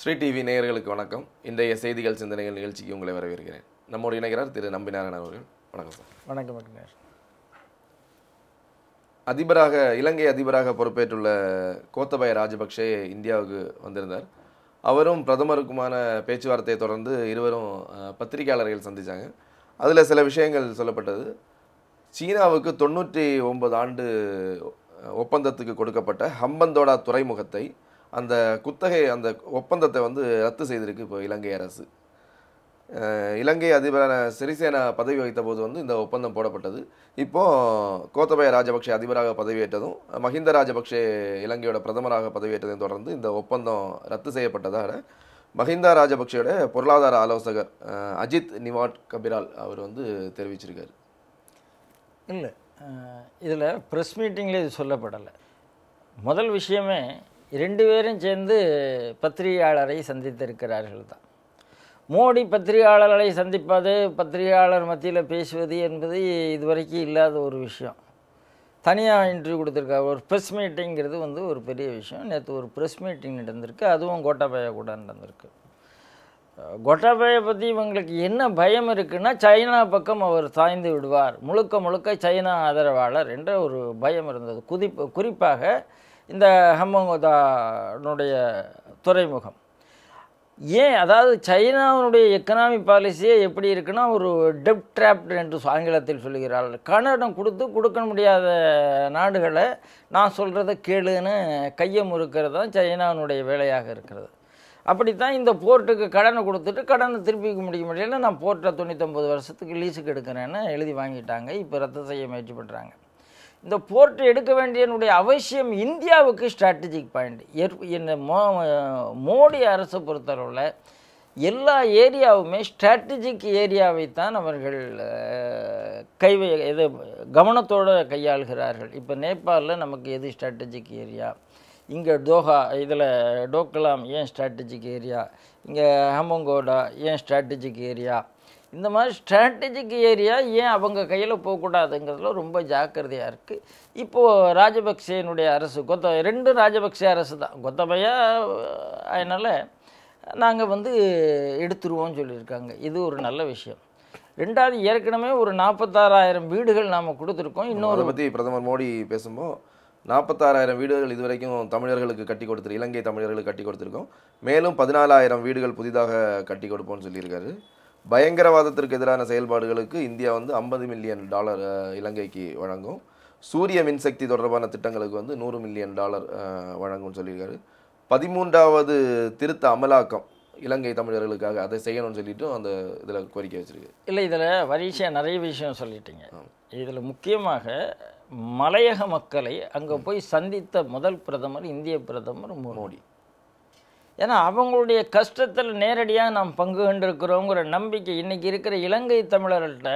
Sri TV நேயர்களுக்கு வணக்கம் இன்றைய செய்திகள் சிந்தனைகள் நிகழ்ச்சிக்கு உங்களை வரவேற்கிறேன் நம்முடைய இணைகிறார் திரு நம்பினாரன் அவர்கள் வணக்கம் சார் வணக்கம் வணக்கம் அதிபராக இலங்கை அதிபராக பொறுப்பேற்றுள்ள கோத்தபய ராஜபக்சே இந்தியாவுக்கு வந்திருந்தார் அவரும் பிரதமருக்குமான பேச்சுவார்த்தையை தொடர்ந்து இருவரும் பத்திரிகையாளர்கள் சந்தித்தாங்க அதில் சில விஷயங்கள் சொல்லப்பட்டது சீனாவுக்கு தொண்ணூற்றி ஒன்பது ஆண்டு ஒப்பந்தத்துக்கு கொடுக்கப்பட்ட ஹம்பந்தோடா துறைமுகத்தை அந்த குத்தகை அந்த ஒப்பந்தத்தை வந்து ரத்து செய்திருக்கு இப்போ இலங்கை அரசு இலங்கை அதிபரான சிறிசேனா பதவி வகித்த போது வந்து இந்த ஒப்பந்தம் போடப்பட்டது இப்போது கோத்தபய ராஜபக்ஷே அதிபராக பதவியேற்றதும் மஹிந்த ராஜபக்ஷே இலங்கையோட பிரதமராக பதவியேற்றதையும் தொடர்ந்து இந்த ஒப்பந்தம் ரத்து செய்யப்பட்டதாக மஹிந்தா ராஜபக்சேயோட பொருளாதார ஆலோசகர் அஜித் நிவாட் கபிரால் அவர் வந்து தெரிவிச்சிருக்கார் இல்லை இதில் ப்ரெஸ் மீட்டிங்கில் இது சொல்லப்படலை முதல் விஷயமே இரண்டு பேரும் சேர்ந்து பத்திரிகையாளரை சந்தித்திருக்கிறார்கள் தான் மோடி பத்திரிகையாளர்களை சந்திப்பது பத்திரிகையாளர் மத்தியில் பேசுவது என்பது இதுவரைக்கும் இல்லாத ஒரு விஷயம் தனியாக இன்டர்வியூ கொடுத்துருக்காரு ஒரு ப்ரெஸ் மீட்டிங்கிறது வந்து ஒரு பெரிய விஷயம் நேற்று ஒரு ப்ரெஸ் மீட்டிங் நடந்திருக்கு அதுவும் கோட்டாபய கூட நடந்திருக்கு கோட்டாபயை பற்றி இவங்களுக்கு என்ன பயம் இருக்குன்னா சைனா பக்கம் அவர் சாய்ந்து விடுவார் முழுக்க முழுக்க சைனா ஆதரவாளர் என்ற ஒரு பயம் இருந்தது குதிப்பு குறிப்பாக இந்த ஹம்மங்கோதானுடைய துறைமுகம் ஏன் அதாவது சைனாவினுடைய எக்கனாமி பாலிசியே எப்படி இருக்குன்னா ஒரு டெப் ட்ராப்டு என்று ஆங்கிலத்தில் சொல்கிறார்கள் கன்னடம் கொடுத்து கொடுக்க முடியாத நாடுகளை நான் சொல்கிறத கேளுன்னு கையை முறுக்கிறது தான் சைனாவினுடைய வேலையாக இருக்கிறது அப்படித்தான் இந்த போர்ட்டுக்கு கடனை கொடுத்துட்டு கடனை திருப்பிக்க முடிய முடியல நான் போர்ட்டை தொண்ணூத்தொம்பது வருஷத்துக்கு லீஸுக்கு எடுக்கிறேன்னு எழுதி வாங்கிட்டாங்க இப்போ ரத்து செய்ய முயற்சி பண்ணுறாங்க இந்த போர்ட்டு எடுக்க வேண்டியனுடைய அவசியம் இந்தியாவுக்கு ஸ்ட்ராட்டஜிக் பாயிண்ட் என்ன மோ மோடி அரசை பொறுத்தளவில் எல்லா ஏரியாவுமே ஸ்ட்ராட்டஜிக் ஏரியாவை தான் அவர்கள் கை இது கவனத்தோடு கையாளுகிறார்கள் இப்போ நேபாளில் நமக்கு எது ஸ்ட்ராட்டஜிக் ஏரியா இங்கே தோஹா இதில் டோக்கலாம் ஏன் ஸ்ட்ராட்டஜிக் ஏரியா இங்கே ஹமங்கோடா ஏன் ஸ்ட்ராட்டஜிக் ஏரியா இந்த மாதிரி ஸ்ட்ராட்டஜிக் ஏரியா ஏன் அவங்க கையில் போகக்கூடாதுங்கிறதுல ரொம்ப ஜாக்கிரதையாக இருக்குது இப்போது ராஜபக்சேனுடைய அரசு கொத்த ரெண்டு ராஜபக்சே அரசு தான் கொத்தபையா அதனால் நாங்கள் வந்து எடுத்துருவோம்னு சொல்லியிருக்காங்க இது ஒரு நல்ல விஷயம் ரெண்டாவது ஏற்கனவே ஒரு நாற்பத்தாறாயிரம் வீடுகள் நாம் கொடுத்துருக்கோம் இன்னொரு பற்றி பிரதமர் மோடி பேசும்போது நாற்பத்தாறாயிரம் வீடுகள் இதுவரைக்கும் தமிழர்களுக்கு கட்டி கொடுத்துரு இலங்கை தமிழர்களுக்கு கட்டி கொடுத்துருக்கோம் மேலும் பதினாலாயிரம் வீடுகள் புதிதாக கட்டி கொடுப்போம்னு சொல்லியிருக்காரு பயங்கரவாதத்திற்கு எதிரான செயல்பாடுகளுக்கு இந்தியா வந்து ஐம்பது மில்லியன் டாலர் இலங்கைக்கு வழங்கும் சூரிய மின்சக்தி தொடர்பான திட்டங்களுக்கு வந்து நூறு மில்லியன் டாலர் வழங்கும்னு சொல்லியிருக்காரு பதிமூன்றாவது திருத்த அமலாக்கம் இலங்கை தமிழர்களுக்காக அதை செய்யணும்னு சொல்லிட்டு அந்த இதில் கோரிக்கை வச்சுருக்கு இல்லை இதில் வரிசையாக நிறைய விஷயம் சொல்லிட்டீங்க இதில் முக்கியமாக மலையக மக்களை அங்கே போய் சந்தித்த முதல் பிரதமர் இந்திய பிரதமர் மோடி ஏன்னா அவங்களுடைய கஷ்டத்தில் நேரடியாக நாம் பங்கு கொண்டிருக்கிறோங்கிற நம்பிக்கை இன்றைக்கி இருக்கிற இலங்கை தமிழர்கள்ட்ட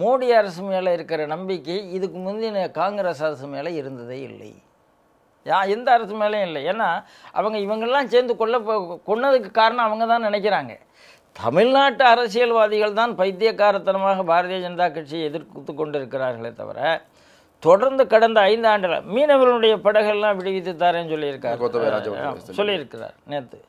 மோடி அரசு மேலே இருக்கிற நம்பிக்கை இதுக்கு முந்தின காங்கிரஸ் அரசு மேலே இருந்ததே இல்லை யா எந்த அரசு மேலேயும் இல்லை ஏன்னா அவங்க இவங்கெல்லாம் சேர்ந்து கொல்ல கொன்னதுக்கு காரணம் அவங்க தான் நினைக்கிறாங்க தமிழ்நாட்டு அரசியல்வாதிகள் தான் பைத்தியக்காரத்தனமாக பாரதிய ஜனதா கட்சியை எதிர்த்து கொண்டிருக்கிறார்களே தவிர தொடர்ந்து கடந்த ஐந்து ஆண்டுல மீனவர்களுடைய படகெல்லாம் விடுவித்து தரேன்னு சொல்லியிருக்காரு சொல்லியிருக்கிறார் நேற்று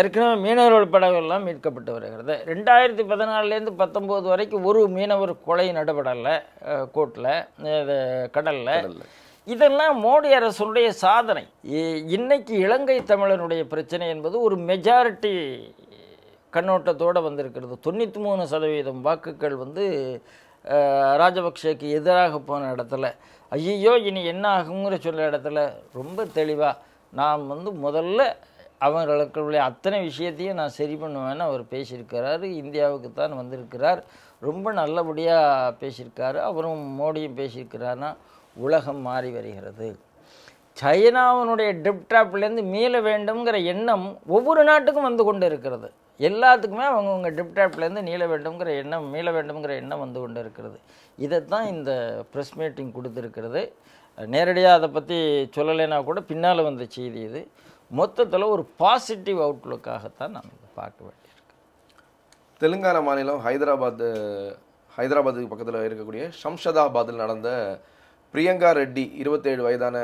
ஏற்கனவே மீனவர்கள் படகெல்லாம் மீட்கப்பட்டு வருகிறது ரெண்டாயிரத்தி பதினாலேருந்து பத்தொம்போது வரைக்கும் ஒரு மீனவர் கொலை நடைபெறலை கோட்டில் கடலில் இதெல்லாம் மோடி அரசுடைய சாதனை இன்னைக்கு இலங்கை தமிழனுடைய பிரச்சனை என்பது ஒரு மெஜாரிட்டி கண்ணோட்டத்தோடு வந்திருக்கிறது தொண்ணூற்றி மூணு சதவீதம் வாக்குகள் வந்து ராஜபக்ஷேக்கு எதிராக போன இடத்துல ஐயோ இனி என்ன ஆகுங்கிற சொல்ல இடத்துல ரொம்ப தெளிவாக நாம் வந்து முதல்ல உள்ள அத்தனை விஷயத்தையும் நான் சரி பண்ணுவேன்னு அவர் பேசியிருக்கிறாரு இந்தியாவுக்கு தான் வந்திருக்கிறார் ரொம்ப நல்லபடியாக பேசியிருக்காரு அவரும் மோடியும் பேசியிருக்கிறாருன்னா உலகம் மாறி வருகிறது சைனாவினுடைய டிப்டாப்லேருந்து மீள வேண்டுங்கிற எண்ணம் ஒவ்வொரு நாட்டுக்கும் வந்து கொண்டு இருக்கிறது எல்லாத்துக்குமே அவங்கவுங்க டிப்டாப்லேருந்து நீள வேண்டுங்கிற எண்ணம் மீள வேண்டுங்கிற எண்ணம் வந்து கொண்டு இருக்கிறது இதைத்தான் இந்த ப்ரெஸ் மீட்டிங் கொடுத்துருக்கிறது நேரடியாக அதை பற்றி சொல்லலைன்னா கூட பின்னால் வந்த செய்தி இது மொத்தத்தில் ஒரு பாசிட்டிவ் அவுட்லுக்காகத்தான் நாம் இதை பார்க்க வேண்டியிருக்கு தெலுங்கானா மாநிலம் ஹைதராபாத் ஹைதராபாத்துக்கு பக்கத்தில் இருக்கக்கூடிய ஷம்ஷதாபாத்தில் நடந்த பிரியங்கா ரெட்டி இருபத்தேழு வயதான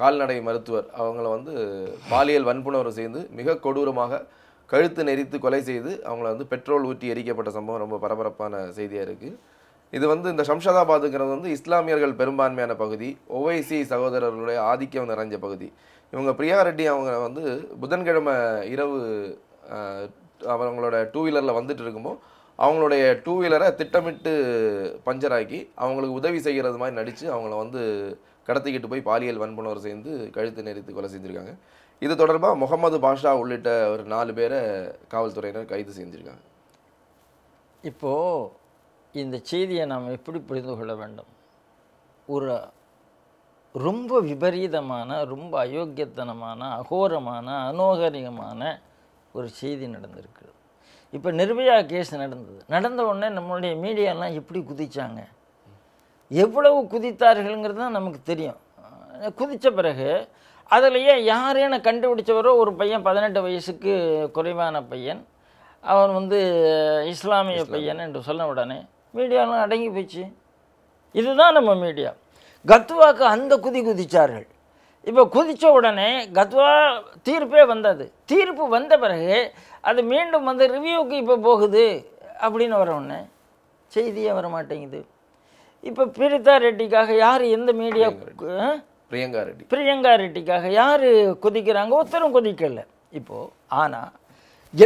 கால்நடை மருத்துவர் அவங்கள வந்து பாலியல் வன்புணர்வு செய்து மிக கொடூரமாக கழுத்து நெறித்து கொலை செய்து அவங்கள வந்து பெட்ரோல் ஊற்றி எரிக்கப்பட்ட சம்பவம் ரொம்ப பரபரப்பான செய்தியாக இருக்குது இது வந்து இந்த ஷம்ஷாதாபாதுங்கிறது வந்து இஸ்லாமியர்கள் பெரும்பான்மையான பகுதி ஒவைசி சகோதரர்களுடைய ஆதிக்கம் நிறைஞ்ச பகுதி இவங்க பிரியா ரெட்டி அவங்க வந்து புதன்கிழமை இரவு அவங்களோட டூ வீலரில் வந்துட்டு இருக்கும்போது அவங்களுடைய டூ வீலரை திட்டமிட்டு பஞ்சராக்கி அவங்களுக்கு உதவி செய்கிறது மாதிரி நடித்து அவங்கள வந்து கடத்திக்கிட்டு போய் பாலியல் வன்புணர் சேர்ந்து கழுத்து நெறித்து கொலை செஞ்சுருக்காங்க இது தொடர்பாக முகமது பாஷா உள்ளிட்ட ஒரு நாலு பேரை காவல்துறையினர் கைது செஞ்சுருக்காங்க இப்போது இந்த செய்தியை நாம் எப்படி புரிந்து கொள்ள வேண்டும் ஒரு ரொம்ப விபரீதமான ரொம்ப அயோக்கியத்தனமான அகோரமான அனோகரிகமான ஒரு செய்தி நடந்திருக்கு இப்போ நிர்பயா கேஸ் நடந்தது நடந்த உடனே நம்மளுடைய மீடியாலாம் எப்படி குதித்தாங்க எவ்வளவு குதித்தார்கள்ங்கிறது தான் நமக்கு தெரியும் குதித்த பிறகு யார் யாருன்னு கண்டுபிடிச்சவரோ ஒரு பையன் பதினெட்டு வயசுக்கு குறைவான பையன் அவன் வந்து இஸ்லாமிய பையன் என்று சொன்ன உடனே மீடியாலாம் அடங்கி போச்சு இதுதான் நம்ம மீடியா கத்வாக்கு அந்த குதி குதித்தார்கள் இப்போ குதித்த உடனே கத்வா தீர்ப்பே வந்தது தீர்ப்பு வந்த பிறகு அது மீண்டும் வந்து ரிவ்யூவுக்கு இப்போ போகுது அப்படின்னு வர உடனே செய்தியே வர மாட்டேங்குது இப்போ பிரிதா ரெட்டிக்காக யார் எந்த மீடியா பிரியங்கா ரெட்டி பிரியங்கா ரெட்டிக்காக யார் கொதிக்கிறாங்க ஒருத்தரும் கொதிக்கலை இப்போது ஆனால்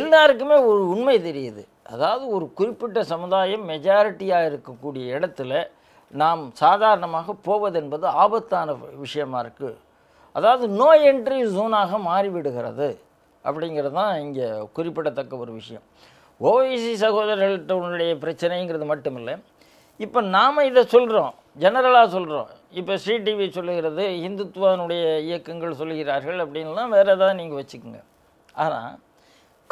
எல்லாருக்குமே ஒரு உண்மை தெரியுது அதாவது ஒரு குறிப்பிட்ட சமுதாயம் மெஜாரிட்டியாக இருக்கக்கூடிய இடத்துல நாம் சாதாரணமாக போவதென்பது ஆபத்தான விஷயமா இருக்குது அதாவது நோ என்ட்ரி ஜோனாக மாறிவிடுகிறது அப்படிங்கிறது தான் இங்கே குறிப்பிடத்தக்க ஒரு விஷயம் ஓவைசி சகோதரர்களுடைய பிரச்சனைங்கிறது மட்டுமில்லை இப்போ நாம் இதை சொல்கிறோம் ஜெனரலாக சொல்கிறோம் இப்போ ஸ்ரீ டிவி சொல்லுகிறது இந்துத்துவனுடைய இயக்கங்கள் சொல்லுகிறார்கள் அப்படின்லாம் வேறு ஏதாவது நீங்கள் வச்சுக்கோங்க ஆனால்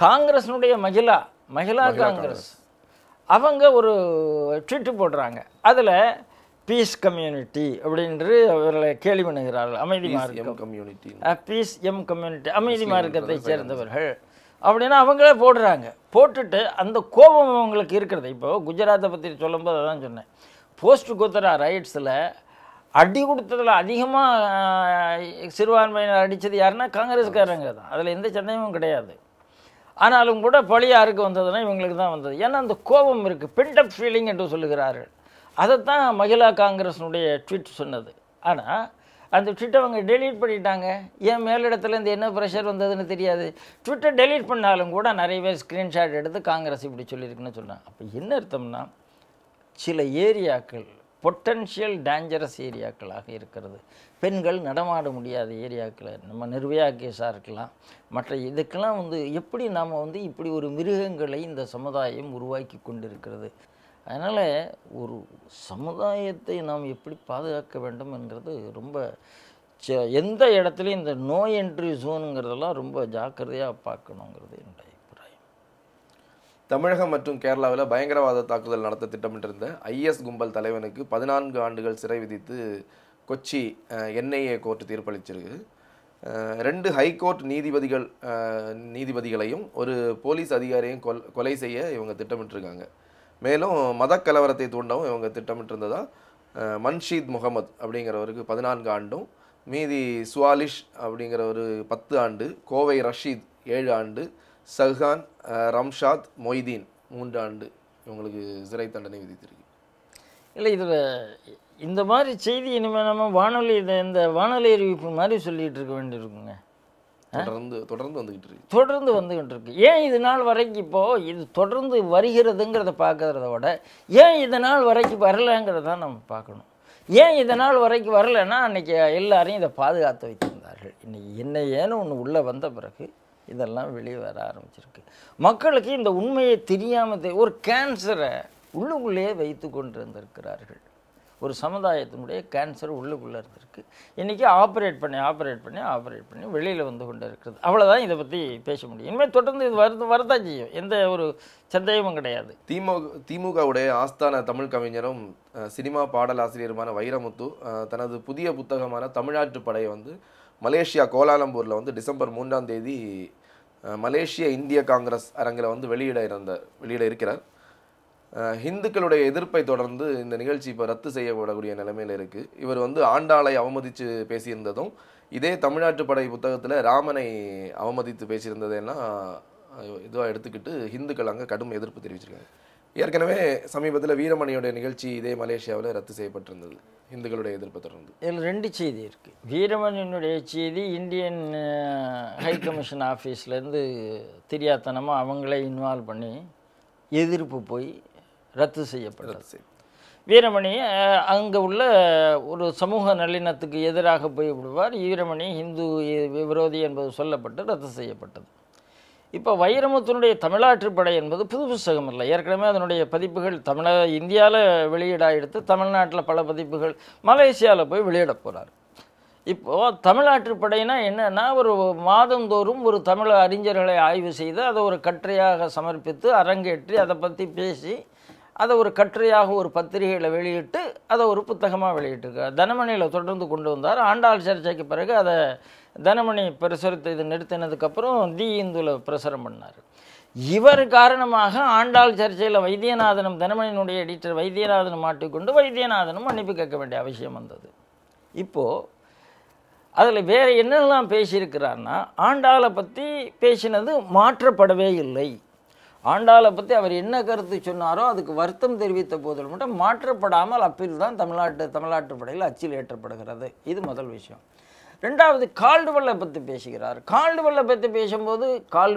காங்கிரஸ்னுடைய மகிழா மகிழா காங்கிரஸ் அவங்க ஒரு ட்விட்டு போடுறாங்க அதில் பீஸ் கம்யூனிட்டி அப்படின்று அவர்களை கேள்வி பண்ணுகிறார்கள் அமைதி மார்க்கம் கம்யூனிட்டி பீஸ் எம் கம்யூனிட்டி அமைதி மார்க்கத்தை சேர்ந்தவர்கள் அப்படின்னா அவங்களே போடுறாங்க போட்டுட்டு அந்த கோபம் அவங்களுக்கு இருக்கிறது இப்போது குஜராத்தை பற்றி சொல்லும்போது அதான் சொன்னேன் போஸ்ட் குத்தரா ரைட்ஸில் அடி கொடுத்ததில் அதிகமாக சிறுபான்மையினர் அடித்தது யாருன்னா காங்கிரஸ்காரங்க தான் அதில் எந்த சந்தேகமும் கிடையாது ஆனாலும் கூட பழி யாருக்கு வந்ததுன்னா இவங்களுக்கு தான் வந்தது ஏன்னா அந்த கோபம் இருக்குது பிண்டப் ஃபீலிங் என்று சொல்லுகிறார்கள் அதைத்தான் மகிழா காங்கிரஸ்னுடைய ட்வீட் சொன்னது ஆனால் அந்த ட்விட்டை அவங்க டெலீட் பண்ணிட்டாங்க ஏன் மேலிடத்துலேருந்து என்ன ப்ரெஷர் வந்ததுன்னு தெரியாது ட்விட்டர் டெலீட் பண்ணாலும் கூட நிறைய பேர் ஸ்க்ரீன்ஷாட் எடுத்து காங்கிரஸ் இப்படி சொல்லியிருக்குன்னு சொன்னாங்க அப்போ என்ன அர்த்தம்னா சில ஏரியாக்கள் பொட்டன்ஷியல் டேஞ்சரஸ் ஏரியாக்களாக இருக்கிறது பெண்கள் நடமாட முடியாத ஏரியாக்களை நம்ம நிர்வயா கேஸாக இருக்கலாம் மற்ற இதுக்கெல்லாம் வந்து எப்படி நாம் வந்து இப்படி ஒரு மிருகங்களை இந்த சமுதாயம் உருவாக்கி கொண்டிருக்கிறது அதனால் ஒரு சமுதாயத்தை நாம் எப்படி பாதுகாக்க வேண்டும் என்கிறது ரொம்ப எந்த இடத்துலையும் இந்த நோய் என்ட்ரி ஜோனுங்கிறதெல்லாம் ரொம்ப ஜாக்கிரதையாக பார்க்கணுங்கிறது என்னுடைய தமிழகம் மற்றும் கேரளாவில் பயங்கரவாத தாக்குதல் நடத்த திட்டமிட்டிருந்த ஐஎஸ் கும்பல் தலைவனுக்கு பதினான்கு ஆண்டுகள் சிறை விதித்து கொச்சி என்ஐஏ கோர்ட் தீர்ப்பளிச்சிருக்கு ரெண்டு ஹைகோர்ட் நீதிபதிகள் நீதிபதிகளையும் ஒரு போலீஸ் அதிகாரியையும் கொல் கொலை செய்ய இவங்க திட்டமிட்டிருக்காங்க மேலும் மத கலவரத்தை தூண்டவும் இவங்க திட்டமிட்டிருந்ததா மன்ஷீத் முகமது அப்படிங்கிறவருக்கு பதினான்கு ஆண்டும் மீதி சுவாலிஷ் அப்படிங்கிற ஒரு பத்து ஆண்டு கோவை ரஷீத் ஏழு ஆண்டு சஹான் ரம்ஷாத் மொய்தீன் மூன்று ஆண்டு இவங்களுக்கு சிறை தண்டனை விதித்திருக்கு இல்லை இதில் இந்த மாதிரி செய்தி இனிமேல் நம்ம வானொலி இதை இந்த வானொலி அறிவிப்பு மாதிரி சொல்லிகிட்டு இருக்க வேண்டியிருக்குங்க தொடர்ந்து தொடர்ந்து வந்துக்கிட்டு இருக்கு தொடர்ந்து வந்துக்கிட்டு இருக்கு ஏன் இது நாள் வரைக்கும் இப்போது இது தொடர்ந்து வருகிறதுங்கிறத பார்க்கறத விட ஏன் இது நாள் வரைக்கும் வரலங்கிறத தான் நம்ம பார்க்கணும் ஏன் இது நாள் வரைக்கும் வரலைன்னா அன்றைக்கி எல்லாரையும் இதை பாதுகாத்து வைத்திருந்தார்கள் இன்றைக்கி என்ன ஏன்னு ஒன்று உள்ளே வந்த பிறகு இதெல்லாம் வெளியே வர ஆரம்பிச்சிருக்கு மக்களுக்கு இந்த உண்மையை தெரியாமல் ஒரு கேன்சரை உள்ளுக்குள்ளேயே வைத்து கொண்டு இருந்திருக்கிறார்கள் ஒரு சமுதாயத்தினுடைய கேன்சர் உள்ளுக்குள்ளே இருந்திருக்கு இன்றைக்கி ஆப்ரேட் பண்ணி ஆப்ரேட் பண்ணி ஆப்ரேட் பண்ணி வெளியில் வந்து கொண்டு இருக்கிறது அவ்வளோதான் இதை பற்றி பேச முடியும் இனிமேல் தொடர்ந்து இது வருது வரதா செய்யும் எந்த ஒரு சந்தேகமும் கிடையாது திமுக திமுகவுடைய ஆஸ்தான தமிழ் கவிஞரும் சினிமா பாடல் ஆசிரியருமான வைரமுத்து தனது புதிய புத்தகமான தமிழ்நாட்டு படையை வந்து மலேசியா கோலாலம்பூரில் வந்து டிசம்பர் மூன்றாம் தேதி மலேசிய இந்திய காங்கிரஸ் அரங்கில் வந்து வெளியிட இருந்த வெளியிட இருக்கிறார் ஹிந்துக்களுடைய எதிர்ப்பை தொடர்ந்து இந்த நிகழ்ச்சி இப்போ ரத்து செய்யப்படக்கூடிய நிலைமையில் இருக்குது இவர் வந்து ஆண்டாளை அவமதித்து பேசியிருந்ததும் இதே தமிழ்நாட்டு படை புத்தகத்தில் ராமனை அவமதித்து பேசியிருந்ததெல்லாம் இதுவாக எடுத்துக்கிட்டு ஹிந்துக்கள் அங்கே கடும் எதிர்ப்பு தெரிவிச்சிருக்காங்க ஏற்கனவே சமீபத்தில் வீரமணியோட நிகழ்ச்சி இதே மலேசியாவில் ரத்து செய்யப்பட்டிருந்தது இந்துக்களுடைய எதிர்ப்பு தொடர்ந்து இதில் ரெண்டு செய்தி இருக்குது வீரமணியினுடைய செய்தி இந்தியன் ஹை கமிஷன் ஆஃபீஸ்லேருந்து தெரியாதனமாக அவங்களே இன்வால்வ் பண்ணி எதிர்ப்பு போய் ரத்து செய்யப்பட்டது வீரமணி அங்கே உள்ள ஒரு சமூக நல்லிணத்துக்கு எதிராக போய் விடுவார் வீரமணி இந்து விரோதி என்பது சொல்லப்பட்டு ரத்து செய்யப்பட்டது இப்போ வைரமுத்தினுடைய தமிழாற்றுப்படை என்பது புது புஸ்தகம் இல்லை ஏற்கனவே அதனுடைய பதிப்புகள் தமிழ இந்தியாவில் வெளியீடாக எடுத்து தமிழ்நாட்டில் பல பதிப்புகள் மலேசியாவில் போய் வெளியிட போகிறார் இப்போது தமிழாற்றுப்படைனா என்னென்னா ஒரு மாதந்தோறும் ஒரு தமிழ் அறிஞர்களை ஆய்வு செய்து அதை ஒரு கற்றையாக சமர்ப்பித்து அரங்கேற்றி அதை பற்றி பேசி அதை ஒரு கட்டுரையாக ஒரு பத்திரிகையில் வெளியிட்டு அதை ஒரு புத்தகமாக வெளியிட்டிருக்கார் தனமணியில் தொடர்ந்து கொண்டு வந்தார் ஆண்டாள் சர்ச்சைக்கு பிறகு அதை தனமணி பிரசுரத்தை இது நிறுத்தினதுக்கப்புறம் தி இந்துவில் பிரசுரம் பண்ணார் இவர் காரணமாக ஆண்டாள் சர்ச்சையில் வைத்தியநாதனும் தனமணியினுடைய எடிட்டர் வைத்தியநாதனும் மாட்டிக்கொண்டு வைத்தியநாதனும் மன்னிப்பு கேட்க வேண்டிய அவசியம் வந்தது இப்போது அதில் வேறு என்னெல்லாம் பேசியிருக்கிறார்னா ஆண்டாளை பற்றி பேசினது மாற்றப்படவே இல்லை ஆண்டாளை பற்றி அவர் என்ன கருத்து சொன்னாரோ அதுக்கு வருத்தம் தெரிவித்த போதில் மட்டும் மாற்றப்படாமல் அப்பில் தான் தமிழ்நாட்டு தமிழ்நாட்டு படையில் அச்சில் ஏற்றப்படுகிறது இது முதல் விஷயம் ரெண்டாவது கால்டு வெள்ளை பற்றி பேசுகிறார் வெள்ளை பற்றி பேசும்போது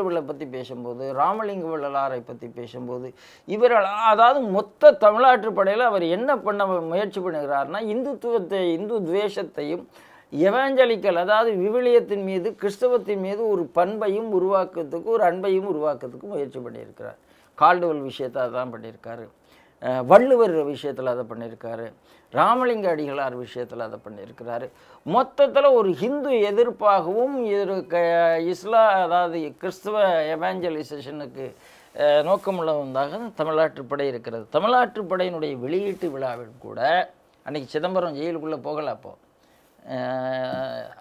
வெள்ளை பற்றி பேசும்போது ராமலிங்க வள்ளலாரை பற்றி பேசும்போது இவர்கள் அதாவது மொத்த தமிழ்நாட்டு படையில் அவர் என்ன பண்ண முயற்சி பண்ணுகிறார்னா இந்துத்துவத்தை இந்து துவேஷத்தையும் எவாஞ்சலிக்கல் அதாவது விவிலியத்தின் மீது கிறிஸ்தவத்தின் மீது ஒரு பண்பையும் உருவாக்குறதுக்கு ஒரு அன்பையும் உருவாக்குறதுக்கு முயற்சி பண்ணியிருக்கிறார் கால்டுவல் விஷயத்தை அதான் பண்ணியிருக்காரு வள்ளுவர் விஷயத்தில் அதை பண்ணியிருக்காரு ராமலிங்க அடிகளார் விஷயத்தில் அதை பண்ணியிருக்கிறாரு மொத்தத்தில் ஒரு ஹிந்து எதிர்ப்பாகவும் இது க இஸ்லா அதாவது கிறிஸ்துவ எவாஞ்சலைசேஷனுக்கு நோக்கமுள்ளதாக படை இருக்கிறது தமிழாற்றுப்படையினுடைய வெளியீட்டு விழாவில் கூட அன்றைக்கி சிதம்பரம் ஜெயிலுக்குள்ளே போகல அப்போது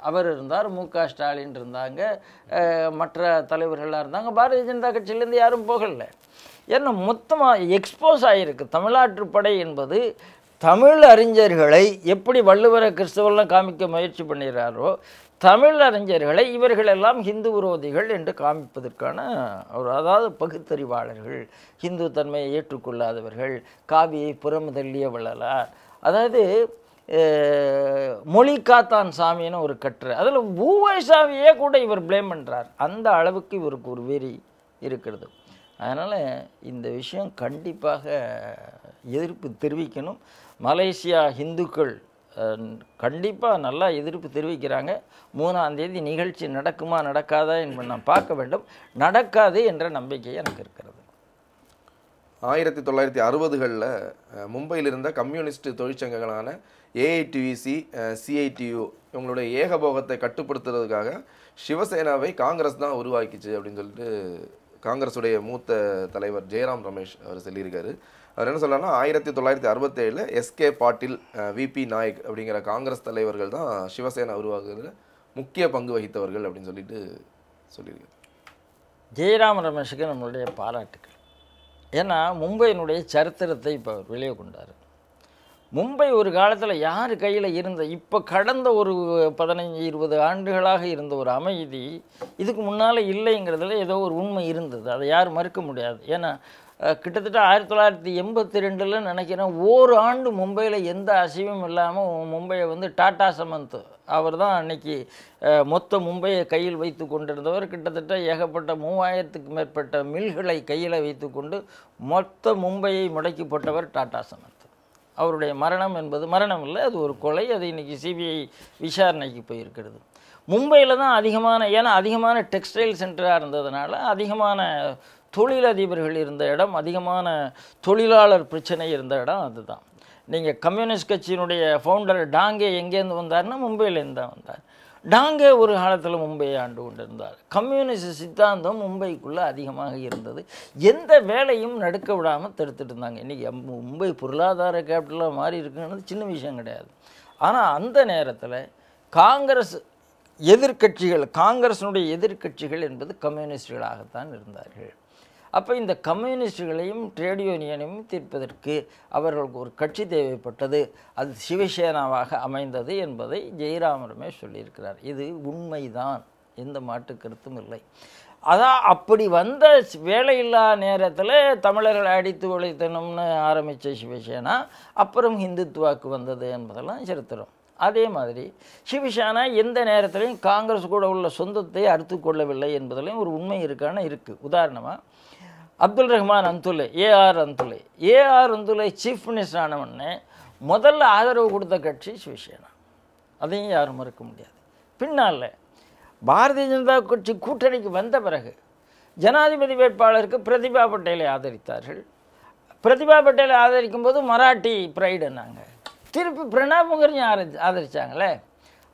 அவர் இருந்தார் மு க ஸ்டாலின் இருந்தாங்க மற்ற தலைவர்களாக இருந்தாங்க பாரதிய ஜனதா கட்சியிலேருந்து யாரும் போகலை ஏன்னா மொத்தமாக எக்ஸ்போஸ் ஆகியிருக்கு தமிழ்நாட்டு படை என்பது தமிழ் அறிஞர்களை எப்படி வள்ளுவர கிறிஸ்தவெல்லாம் காமிக்க முயற்சி பண்ணுகிறாரோ தமிழ் அறிஞர்களை இவர்களெல்லாம் ஹிந்து விரோதிகள் என்று காமிப்பதற்கான ஒரு அதாவது பகுத்தறிவாளர்கள் ஹிந்து தன்மையை ஏற்றுக்கொள்ளாதவர்கள் காவியை புறமுதல்லிய வள்ளலார் அதாவது மொழி காத்தான் சாமின்னு ஒரு கற்று அதில் பூவாய் சாமியே கூட இவர் பிளேம் பண்ணுறார் அந்த அளவுக்கு இவருக்கு ஒரு வெறி இருக்கிறது அதனால் இந்த விஷயம் கண்டிப்பாக எதிர்ப்பு தெரிவிக்கணும் மலேசியா இந்துக்கள் கண்டிப்பாக நல்லா எதிர்ப்பு தெரிவிக்கிறாங்க மூணாம் தேதி நிகழ்ச்சி நடக்குமா நடக்காதா என்பதை நான் பார்க்க வேண்டும் நடக்காது என்ற நம்பிக்கை எனக்கு இருக்கிறது ஆயிரத்தி தொள்ளாயிரத்தி அறுபதுகளில் மும்பையில் இருந்த கம்யூனிஸ்ட் தொழிற்சங்கங்களான ஏஐடிவிசி சிஐடியு இவங்களுடைய ஏகபோகத்தை கட்டுப்படுத்துறதுக்காக சிவசேனாவை காங்கிரஸ் தான் உருவாக்கிச்சு அப்படின்னு சொல்லிட்டு காங்கிரஸுடைய மூத்த தலைவர் ஜெயராம் ரமேஷ் அவர் சொல்லியிருக்காரு அவர் என்ன சொல்லலாம்னா ஆயிரத்தி தொள்ளாயிரத்தி அறுபத்தேழில் எஸ்கே பாட்டில் விபி நாயக் அப்படிங்கிற காங்கிரஸ் தலைவர்கள் தான் சிவசேனா உருவாக்குறதுல முக்கிய பங்கு வகித்தவர்கள் அப்படின்னு சொல்லிட்டு சொல்லியிருக்காரு ஜெயராம் ரமேஷுக்கு நம்மளுடைய பாராட்டுக்கள் ஏன்னா மும்பையினுடைய சரித்திரத்தை இப்போ அவர் வெளியே கொண்டார் மும்பை ஒரு காலத்தில் யார் கையில் இருந்த இப்போ கடந்த ஒரு பதினைஞ்சு இருபது ஆண்டுகளாக இருந்த ஒரு அமைதி இதுக்கு முன்னால் இல்லைங்கிறதுல ஏதோ ஒரு உண்மை இருந்தது அதை யார் மறுக்க முடியாது ஏன்னா கிட்டத்தட்ட ஆயிரத்தி தொள்ளாயிரத்தி எண்பத்தி ரெண்டில் நினைக்கிறேன் ஓர் ஆண்டு மும்பையில் எந்த அசைவும் இல்லாமல் மும்பையை வந்து டாடா சமந்த் அவர் தான் அன்றைக்கி மொத்த மும்பையை கையில் வைத்து கொண்டிருந்தவர் கிட்டத்தட்ட ஏகப்பட்ட மூவாயிரத்துக்கு மேற்பட்ட மில்களை கையில் வைத்து கொண்டு மொத்த மும்பையை முடக்கி போட்டவர் டாடா சமந்த் அவருடைய மரணம் என்பது மரணம் இல்லை அது ஒரு கொலை அது இன்றைக்கி சிபிஐ விசாரணைக்கு போயிருக்கிறது மும்பையில் தான் அதிகமான ஏன்னா அதிகமான டெக்ஸ்டைல் சென்டராக இருந்ததுனால அதிகமான தொழிலதிபர்கள் இருந்த இடம் அதிகமான தொழிலாளர் பிரச்சனை இருந்த இடம் அதுதான் நீங்கள் கம்யூனிஸ்ட் கட்சியினுடைய ஃபவுண்டர் டாங்கே எங்கேருந்து வந்தார்னா மும்பையிலேருந்து தான் வந்தார் டாங்கே ஒரு காலத்தில் மும்பையை ஆண்டு கொண்டிருந்தார் கம்யூனிஸ்ட் சித்தாந்தம் மும்பைக்குள்ளே அதிகமாக இருந்தது எந்த வேலையும் நடுக்க விடாமல் தடுத்துட்டு இருந்தாங்க இன்றைக்கி மும்பை பொருளாதார கேபிட்டலாக மாறி இருக்குங்கிறது சின்ன விஷயம் கிடையாது ஆனால் அந்த நேரத்தில் காங்கிரஸ் எதிர்கட்சிகள் காங்கிரஸினுடைய எதிர்கட்சிகள் என்பது கம்யூனிஸ்டுகளாகத்தான் இருந்தார்கள் அப்போ இந்த கம்யூனிஸ்டுகளையும் ட்ரேட் யூனியனையும் தீர்ப்பதற்கு அவர்களுக்கு ஒரு கட்சி தேவைப்பட்டது அது சிவசேனாவாக அமைந்தது என்பதை ஜெயராமருமே சொல்லியிருக்கிறார் இது உண்மைதான் எந்த மாட்டு கருத்தும் இல்லை அதான் அப்படி வந்த வேலையில்லா நேரத்தில் தமிழர்கள் அடித்து உழைத்தணும்னு ஆரம்பித்த சிவசேனா அப்புறம் ஹிந்துத்துவாக்கு வந்தது என்பதெல்லாம் சிறுத்திரம் அதே மாதிரி சிவசேனா எந்த நேரத்திலையும் காங்கிரஸ் கூட உள்ள சொந்தத்தை அறுத்து கொள்ளவில்லை என்பதிலையும் ஒரு உண்மை இருக்கான இருக்குது உதாரணமாக Abdul Rahman Antulay A R Antulay A R Antulay chief minister ஆனவொடனே முதல்ல ஆதரவு கொடுத்த கட்சி சிவசேனா அதையும் யாரும் மறுக்க முடியாது பின்னால் பாரதிய ஜனதா கட்சி கூட்டணிக்கு வந்த பிறகு ஜனாதிபதி வேட்பாளருக்கு பிரதிபா பட்டேலை ஆதரித்தார்கள் பிரதிபா பட்டேலை ஆதரிக்கும் போது மராட்டி ப்ரைடுன்னாங்க திருப்பி பிரணாப் முகர்ஜி ஆதரிச்சாங்களே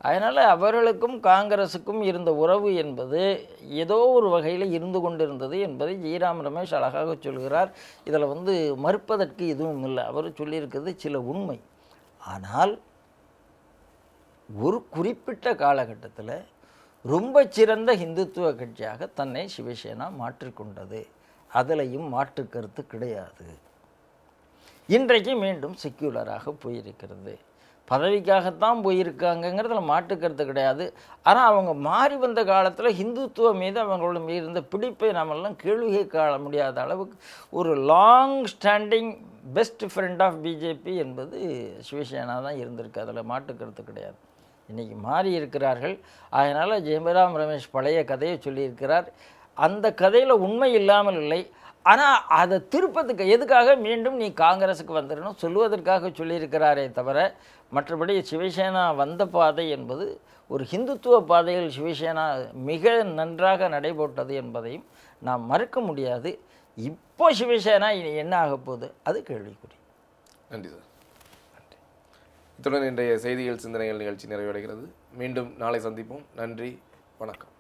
அதனால் அவர்களுக்கும் காங்கிரஸுக்கும் இருந்த உறவு என்பது ஏதோ ஒரு வகையில் இருந்து கொண்டிருந்தது என்பதை ஜெய்ராம் ரமேஷ் அழகாக சொல்கிறார் இதில் வந்து மறுப்பதற்கு எதுவும் இல்லை அவர் சொல்லியிருக்கிறது சில உண்மை ஆனால் ஒரு குறிப்பிட்ட காலகட்டத்தில் ரொம்ப சிறந்த இந்துத்துவ கட்சியாக தன்னை சிவசேனா மாற்றிக்கொண்டது அதிலையும் மாற்று கருத்து கிடையாது இன்றைக்கு மீண்டும் செக்யூலராக போயிருக்கிறது பதவிக்காகத்தான் போயிருக்காங்கங்கிறதுல மாட்டுக்கருத்து கிடையாது ஆனால் அவங்க மாறி வந்த காலத்தில் ஹிந்துத்துவம் மீது அவங்களோட மீது இருந்த பிடிப்பை நம்மளாம் கேள்வியை காண முடியாத அளவுக்கு ஒரு long standing best friend of BJP என்பது சிவசேனா தான் இருந்திருக்கு அதில் மாட்டுக்கிறது கிடையாது இன்றைக்கி மாறி இருக்கிறார்கள் அதனால் ஜெயமராம் ரமேஷ் பழைய கதையை சொல்லியிருக்கிறார் அந்த கதையில் உண்மை இல்லாமல் இல்லை ஆனால் அதை திருப்பதுக்கு எதுக்காக மீண்டும் நீ காங்கிரஸுக்கு வந்துடணும் சொல்லுவதற்காக சொல்லியிருக்கிறாரே தவிர மற்றபடி சிவசேனா வந்த பாதை என்பது ஒரு ஹிந்துத்துவ பாதையில் சிவசேனா மிக நன்றாக நடைபோட்டது என்பதையும் நாம் மறுக்க முடியாது இப்போ சிவசேனா என்ன ஆக போகுது அது கேள்விக்குறி நன்றி சார் நன்றி இத்துடன் இன்றைய செய்திகள் சிந்தனைகள் நிகழ்ச்சி நிறைவடைகிறது மீண்டும் நாளை சந்திப்போம் நன்றி வணக்கம்